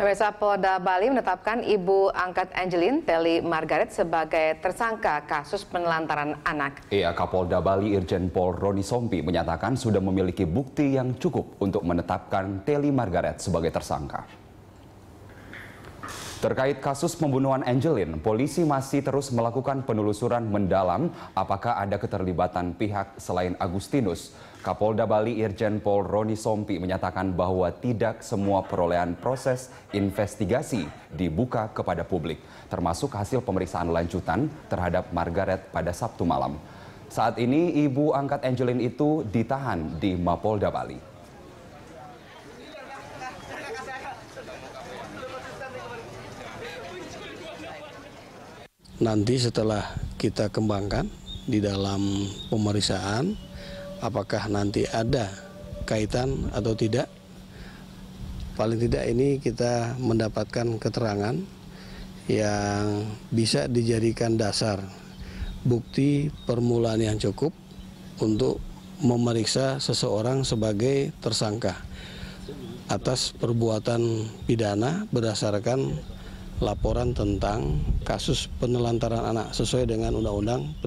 Pemirsa Polda Bali menetapkan ibu angkat Angelin Teli Margaret sebagai tersangka kasus penelantaran anak. Iya, Kapolda Bali Irjen Pol Roni Sompi menyatakan sudah memiliki bukti yang cukup untuk menetapkan Teli Margaret sebagai tersangka. Terkait kasus pembunuhan Angelin, polisi masih terus melakukan penelusuran mendalam apakah ada keterlibatan pihak selain Agustinus. Kapolda Bali Irjen Pol Roni Sompi menyatakan bahwa tidak semua perolehan proses investigasi dibuka kepada publik, termasuk hasil pemeriksaan lanjutan terhadap Margaret pada Sabtu malam. Saat ini ibu angkat Angelin itu ditahan di Mapolda Bali. nanti setelah kita kembangkan di dalam pemeriksaan apakah nanti ada kaitan atau tidak paling tidak ini kita mendapatkan keterangan yang bisa dijadikan dasar bukti permulaan yang cukup untuk memeriksa seseorang sebagai tersangka atas perbuatan pidana berdasarkan laporan tentang kasus penelantaran anak sesuai dengan undang undang